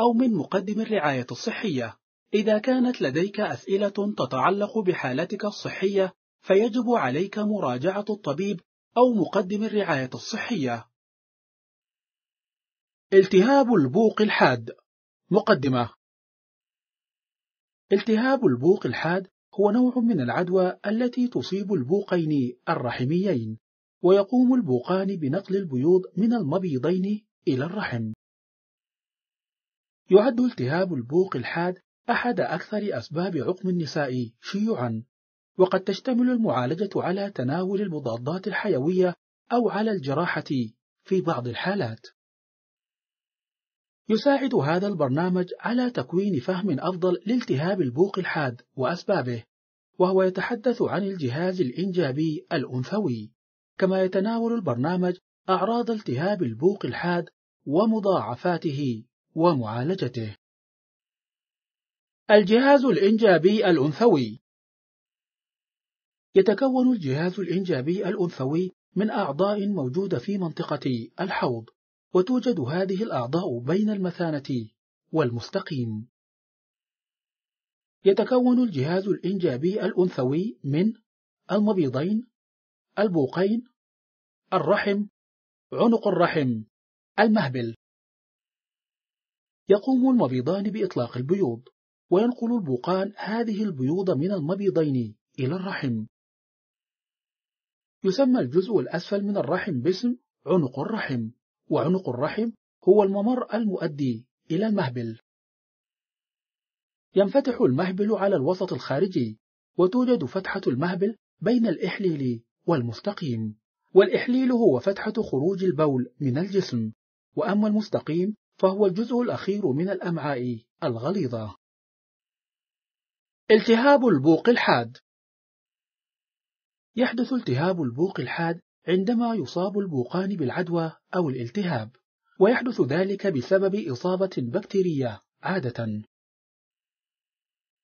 أو من مقدم الرعاية الصحية. إذا كانت لديك أسئلة تتعلق بحالتك الصحية، فيجب عليك مراجعة الطبيب أو مقدم الرعاية الصحية. التهاب البوق الحاد مقدمة التهاب البوق الحاد هو نوع من العدوى التي تصيب البوقين الرحميين ويقوم البوقان بنقل البيوض من المبيضين إلى الرحم يعد التهاب البوق الحاد أحد أكثر أسباب عقم النساء شيوعا وقد تشتمل المعالجة على تناول المضادات الحيوية أو على الجراحة في بعض الحالات يساعد هذا البرنامج على تكوين فهم أفضل لالتهاب البوق الحاد وأسبابه وهو يتحدث عن الجهاز الإنجابي الأنثوي كما يتناول البرنامج أعراض التهاب البوق الحاد ومضاعفاته ومعالجته الجهاز الإنجابي الأنثوي يتكون الجهاز الإنجابي الأنثوي من أعضاء موجودة في منطقة الحوض وتوجد هذه الأعضاء بين المثانة والمستقيم يتكون الجهاز الإنجابي الأنثوي من المبيضين البوقين الرحم عنق الرحم المهبل يقوم المبيضان بإطلاق البيوض وينقل البوقان هذه البيوض من المبيضين إلى الرحم يسمى الجزء الأسفل من الرحم باسم عنق الرحم وعنق الرحم هو الممر المؤدي إلى المهبل ينفتح المهبل على الوسط الخارجي وتوجد فتحة المهبل بين الإحليل والمستقيم والإحليل هو فتحة خروج البول من الجسم وأما المستقيم فهو الجزء الأخير من الأمعاء الغليظة التهاب البوق الحاد يحدث التهاب البوق الحاد عندما يصاب البوقان بالعدوى أو الالتهاب ويحدث ذلك بسبب إصابة بكتيرية عادة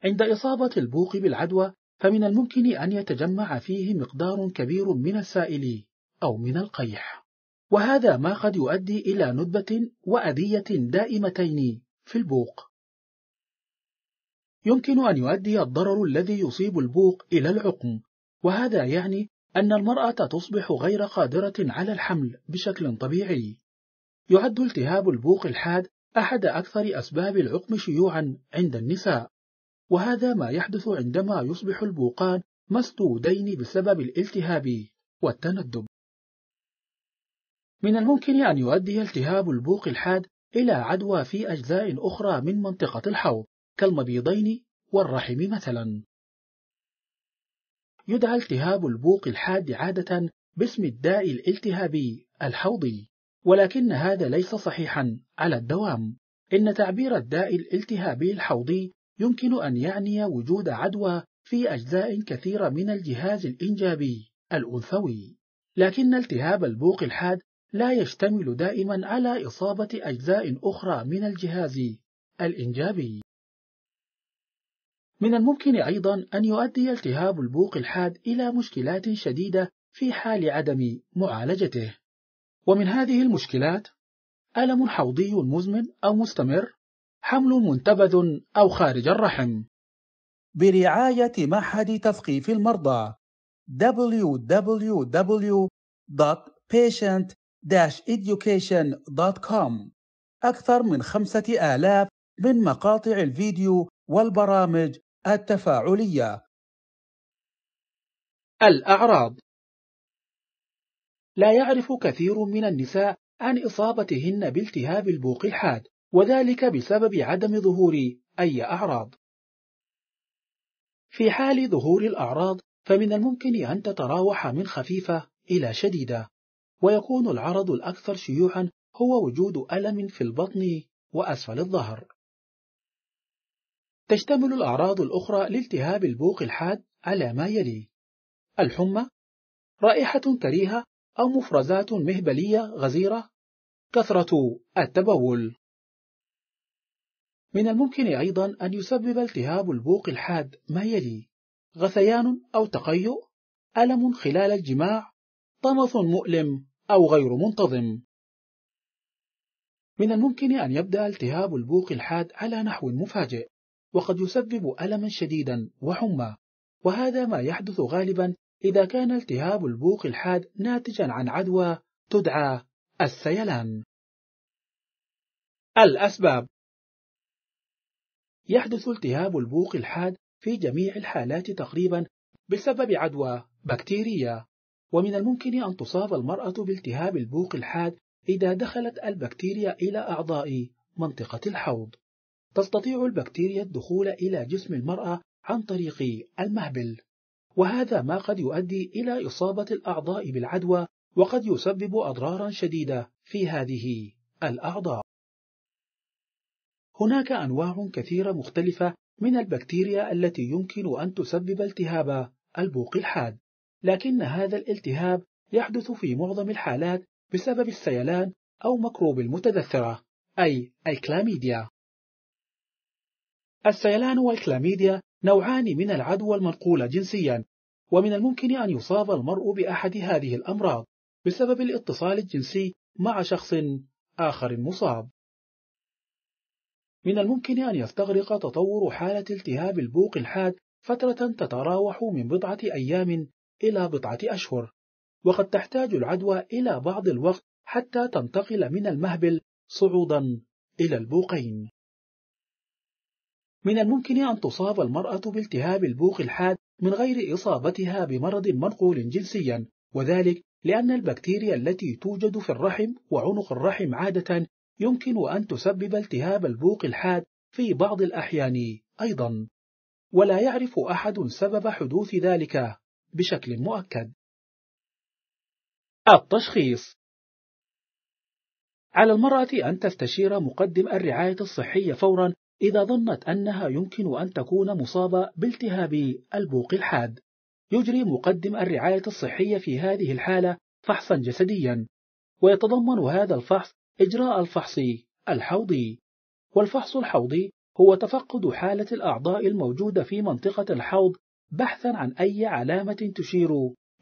عند إصابة البوق بالعدوى فمن الممكن أن يتجمع فيه مقدار كبير من السائل أو من القيح وهذا ما قد يؤدي إلى ندبة وأذية دائمتين في البوق يمكن أن يؤدي الضرر الذي يصيب البوق إلى العقم وهذا يعني أن المرأة تصبح غير قادرة على الحمل بشكل طبيعي يعد التهاب البوق الحاد أحد أكثر أسباب العقم شيوعا عند النساء وهذا ما يحدث عندما يصبح البوقان مسدودين بسبب الالتهاب والتندب من الممكن أن يؤدي التهاب البوق الحاد إلى عدوى في أجزاء أخرى من منطقة الحوض كالمبيضين والرحم مثلا يدعى التهاب البوق الحاد عادة باسم الداء الالتهابي الحوضي ولكن هذا ليس صحيحا على الدوام إن تعبير الداء الالتهابي الحوضي يمكن أن يعني وجود عدوى في أجزاء كثيرة من الجهاز الإنجابي الأنثوي لكن التهاب البوق الحاد لا يشتمل دائما على إصابة أجزاء أخرى من الجهاز الإنجابي من الممكن أيضا أن يؤدي التهاب البوق الحاد إلى مشكلات شديدة في حال عدم معالجته ومن هذه المشكلات ألم حوضي مزمن أو مستمر حمل منتبذ أو خارج الرحم برعاية معهد تثقيف المرضى www.patient.com education.com أكثر من خمسة آلاف من مقاطع الفيديو والبرامج التفاعلية الأعراض لا يعرف كثير من النساء عن إصابتهن بالتهاب البوق الحاد وذلك بسبب عدم ظهور أي أعراض في حال ظهور الأعراض فمن الممكن أن تتراوح من خفيفة إلى شديدة ويكون العرض الأكثر شيوعا هو وجود ألم في البطن وأسفل الظهر تشتمل الأعراض الأخرى لالتهاب البوق الحاد على ما يلي الحمى رائحة كريهة أو مفرزات مهبلية غزيرة كثرة التبول من الممكن أيضا أن يسبب التهاب البوق الحاد ما يلي غثيان أو تقيؤ ألم خلال الجماع طمث مؤلم أو غير منتظم من الممكن أن يبدأ التهاب البوق الحاد على نحو مفاجئ وقد يسبب ألما شديدا وحمى وهذا ما يحدث غالبا إذا كان التهاب البوق الحاد ناتجا عن عدوى تدعى السيلان الأسباب يحدث التهاب البوق الحاد في جميع الحالات تقريبا بسبب عدوى بكتيرية ومن الممكن أن تصاب المرأة بالتهاب البوق الحاد إذا دخلت البكتيريا إلى أعضاء منطقة الحوض تستطيع البكتيريا الدخول إلى جسم المرأة عن طريق المهبل وهذا ما قد يؤدي إلى إصابة الأعضاء بالعدوى وقد يسبب أضرارا شديدة في هذه الأعضاء هناك أنواع كثيرة مختلفة من البكتيريا التي يمكن أن تسبب التهاب البوق الحاد لكن هذا الالتهاب يحدث في معظم الحالات بسبب السيلان أو مكروب المتدثرة أي الكلاميديا السيلان والكلاميديا نوعان من العدوى المنقولة جنسيا ومن الممكن أن يصاب المرء بأحد هذه الأمراض بسبب الاتصال الجنسي مع شخص آخر مصاب من الممكن أن يستغرق تطور حالة التهاب البوق الحاد فترة تتراوح من بضعة أيام إلى بضعة أشهر وقد تحتاج العدوى إلى بعض الوقت حتى تنتقل من المهبل صعودا إلى البوقين من الممكن أن تصاب المرأة بالتهاب البوق الحاد من غير إصابتها بمرض منقول جنسيا وذلك لأن البكتيريا التي توجد في الرحم وعنق الرحم عادة يمكن أن تسبب التهاب البوق الحاد في بعض الأحيان أيضا ولا يعرف أحد سبب حدوث ذلك بشكل مؤكد التشخيص على المرأة أن تستشير مقدم الرعاية الصحية فورا إذا ظنت أنها يمكن أن تكون مصابة بالتهاب البوق الحاد يجري مقدم الرعاية الصحية في هذه الحالة فحصا جسديا ويتضمن هذا الفحص إجراء الفحص الحوضي والفحص الحوضي هو تفقد حالة الأعضاء الموجودة في منطقة الحوض بحثا عن أي علامة تشير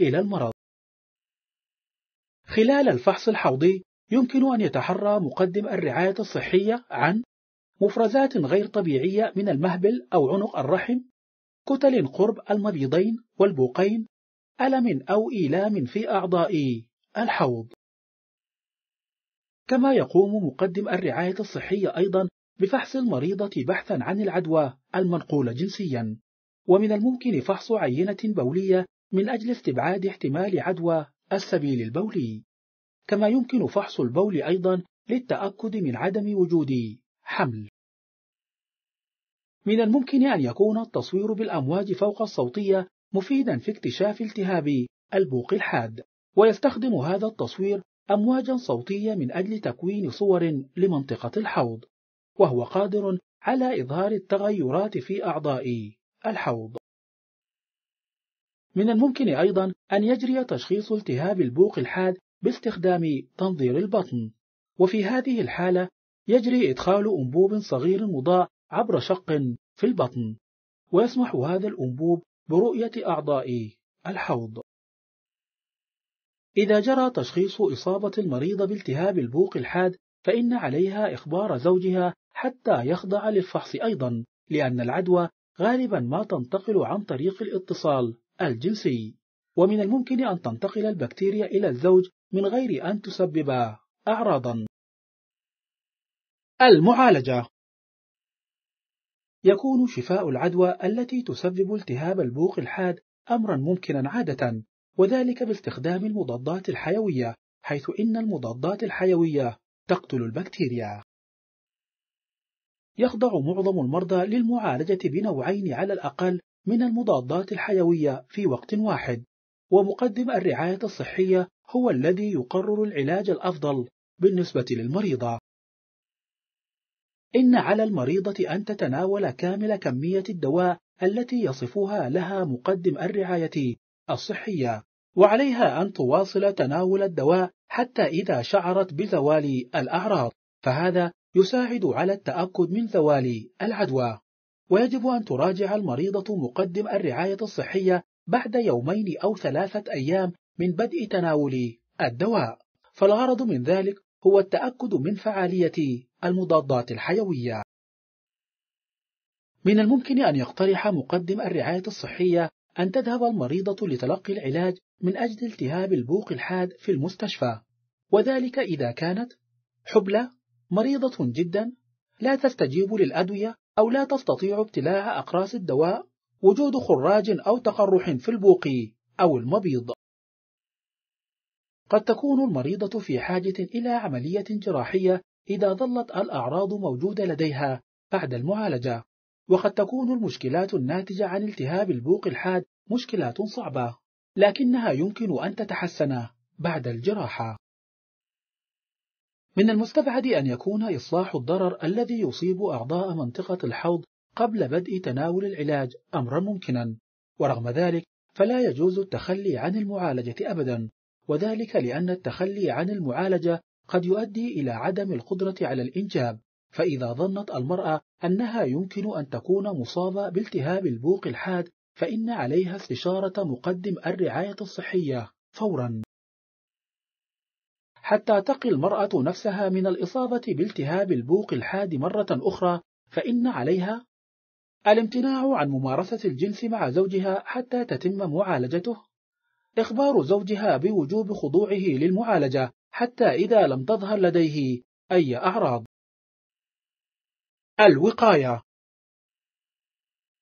إلى المرض خلال الفحص الحوضي يمكن أن يتحرى مقدم الرعاية الصحية عن مفرزات غير طبيعية من المهبل أو عنق الرحم كتل قرب المبيضين والبوقين ألم أو إيلام في أعضاء الحوض كما يقوم مقدم الرعاية الصحية أيضا بفحص المريضة بحثا عن العدوى المنقولة جنسيا ومن الممكن فحص عينة بولية من أجل استبعاد احتمال عدوى السبيل البولي كما يمكن فحص البول أيضا للتأكد من عدم وجود حمل من الممكن أن يكون التصوير بالأمواج فوق الصوتية مفيدا في اكتشاف التهاب البوق الحاد ويستخدم هذا التصوير أمواجا صوتية من أجل تكوين صور لمنطقة الحوض وهو قادر على إظهار التغيرات في أعضاء الحوض من الممكن أيضا أن يجري تشخيص التهاب البوق الحاد باستخدام تنظير البطن وفي هذه الحالة يجري إدخال أنبوب صغير مضاء عبر شق في البطن ويسمح هذا الأنبوب برؤية أعضاء الحوض إذا جرى تشخيص إصابة المريضة بالتهاب البوق الحاد فإن عليها إخبار زوجها حتى يخضع للفحص أيضا لأن العدوى غالبا ما تنتقل عن طريق الاتصال الجنسي ومن الممكن أن تنتقل البكتيريا إلى الزوج من غير أن تسبب أعراضا المعالجة يكون شفاء العدوى التي تسبب التهاب البوق الحاد أمرا ممكنا عادة وذلك باستخدام المضادات الحيوية حيث إن المضادات الحيوية تقتل البكتيريا يخضع معظم المرضى للمعالجة بنوعين على الأقل من المضادات الحيوية في وقت واحد ومقدم الرعاية الصحية هو الذي يقرر العلاج الأفضل بالنسبة للمريضة إن على المريضة أن تتناول كامل كمية الدواء التي يصفها لها مقدم الرعاية الصحية وعليها أن تواصل تناول الدواء حتى إذا شعرت بزوال الأعراض فهذا يساعد على التأكد من توالي العدوى ويجب أن تراجع المريضة مقدم الرعاية الصحية بعد يومين أو ثلاثة أيام من بدء تناول الدواء فالغرض من ذلك هو التأكد من فعالية المضادات الحيوية من الممكن أن يقترح مقدم الرعاية الصحية أن تذهب المريضة لتلقي العلاج من أجل التهاب البوق الحاد في المستشفى وذلك إذا كانت حبلى مريضة جدا لا تستجيب للأدوية أو لا تستطيع ابتلاع أقراص الدواء وجود خراج أو تقرح في البوقي أو المبيض قد تكون المريضة في حاجة إلى عملية جراحية إذا ظلت الأعراض موجودة لديها بعد المعالجة وقد تكون المشكلات الناتجة عن التهاب البوق الحاد مشكلات صعبة لكنها يمكن أن تتحسن بعد الجراحة من المستبعد أن يكون إصلاح الضرر الذي يصيب أعضاء منطقة الحوض قبل بدء تناول العلاج أمرا ممكنا ورغم ذلك فلا يجوز التخلي عن المعالجة أبدا وذلك لأن التخلي عن المعالجة قد يؤدي إلى عدم القدرة على الإنجاب فإذا ظنت المرأة أنها يمكن أن تكون مصابة بالتهاب البوق الحاد فإن عليها استشارة مقدم الرعاية الصحية فورا حتى تقي المرأة نفسها من الإصابة بالتهاب البوق الحاد مرة أخرى فإن عليها الامتناع عن ممارسة الجنس مع زوجها حتى تتم معالجته إخبار زوجها بوجوب خضوعه للمعالجة حتى إذا لم تظهر لديه أي أعراض الوقاية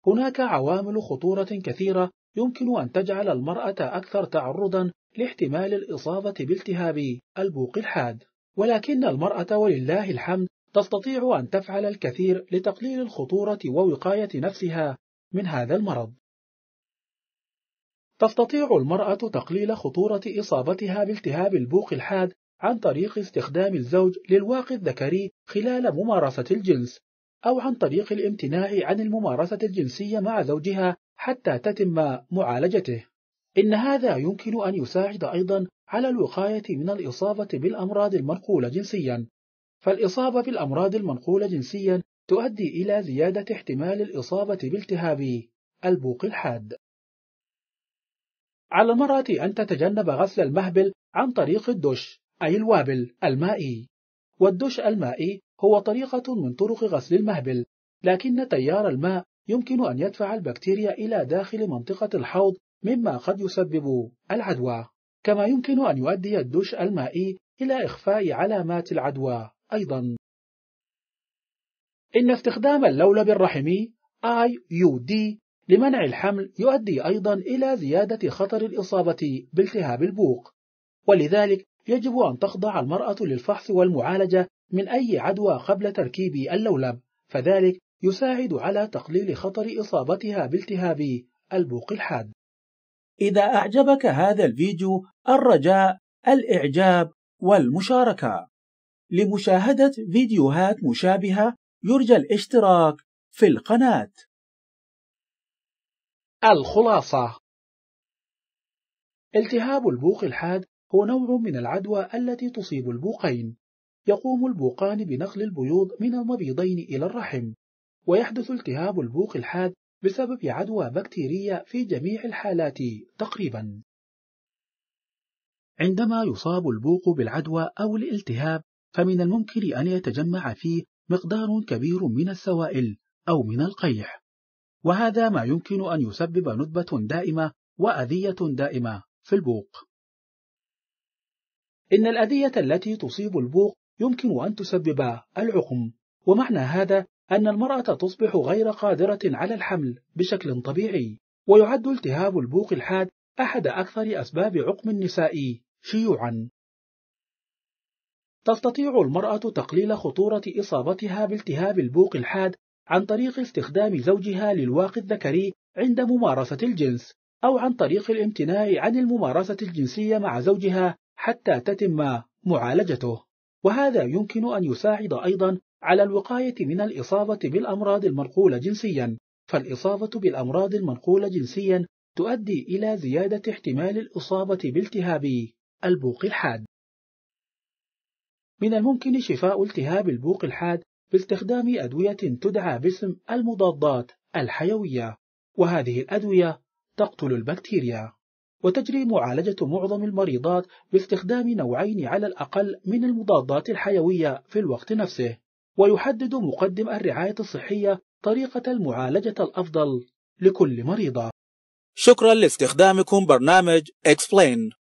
هناك عوامل خطورة كثيرة يمكن أن تجعل المرأة أكثر تعرضا لاحتمال الإصابة بالتهاب البوق الحاد ولكن المرأة ولله الحمد تستطيع أن تفعل الكثير لتقليل الخطورة ووقاية نفسها من هذا المرض تستطيع المرأة تقليل خطورة إصابتها بالتهاب البوق الحاد عن طريق استخدام الزوج للواقي الذكري خلال ممارسة الجنس أو عن طريق الامتناع عن الممارسة الجنسية مع زوجها حتى تتم معالجته إن هذا يمكن أن يساعد أيضا على الوقاية من الإصابة بالأمراض المنقولة جنسيا فالإصابة بالأمراض المنقولة جنسيا تؤدي إلى زيادة احتمال الإصابة بالتهاب البوق الحاد على المرأة أن تتجنب غسل المهبل عن طريق الدش أي الوابل المائي والدش المائي هو طريقة من طرق غسل المهبل لكن تيار الماء يمكن أن يدفع البكتيريا إلى داخل منطقة الحوض مما قد يسبب العدوى كما يمكن أن يؤدي الدش المائي إلى إخفاء علامات العدوى أيضا إن استخدام اللولب الرحمي IUD لمنع الحمل يؤدي أيضا إلى زيادة خطر الإصابة بالتهاب البوق ولذلك يجب أن تخضع المرأة للفحص والمعالجة من أي عدوى قبل تركيب اللولب فذلك يساعد على تقليل خطر إصابتها بالتهاب البوق الحاد إذا أعجبك هذا الفيديو الرجاء الإعجاب والمشاركة لمشاهدة فيديوهات مشابهة يرجى الاشتراك في القناة الخلاصة التهاب البوق الحاد هو نوع من العدوى التي تصيب البوقين يقوم البوقان بنقل البيوض من المبيضين إلى الرحم ويحدث التهاب البوق الحاد بسبب عدوى بكتيرية في جميع الحالات تقريبا عندما يصاب البوق بالعدوى أو الالتهاب فمن الممكن أن يتجمع فيه مقدار كبير من السوائل أو من القيح وهذا ما يمكن أن يسبب ندبة دائمة وأذية دائمة في البوق إن الأذية التي تصيب البوق يمكن أن تسبب العقم ومعنى هذا أن المرأة تصبح غير قادرة على الحمل بشكل طبيعي ويعد التهاب البوق الحاد أحد أكثر أسباب عقم النساء شيوعا تستطيع المرأة تقليل خطورة إصابتها بالتهاب البوق الحاد عن طريق استخدام زوجها للواقي الذكري عند ممارسة الجنس أو عن طريق الامتناع عن الممارسة الجنسية مع زوجها حتى تتم معالجته وهذا يمكن أن يساعد أيضا على الوقاية من الإصابة بالأمراض المنقولة جنسيا فالإصابة بالأمراض المنقولة جنسيا تؤدي إلى زيادة احتمال الإصابة بالتهاب البوق الحاد من الممكن شفاء التهاب البوق الحاد باستخدام أدوية تدعى باسم المضادات الحيوية وهذه الأدوية تقتل البكتيريا وتجري معالجة معظم المريضات باستخدام نوعين على الأقل من المضادات الحيوية في الوقت نفسه ويحدد مقدم الرعاية الصحية طريقة المعالجة الأفضل لكل مريضة شكرا لاستخدامكم برنامج Explain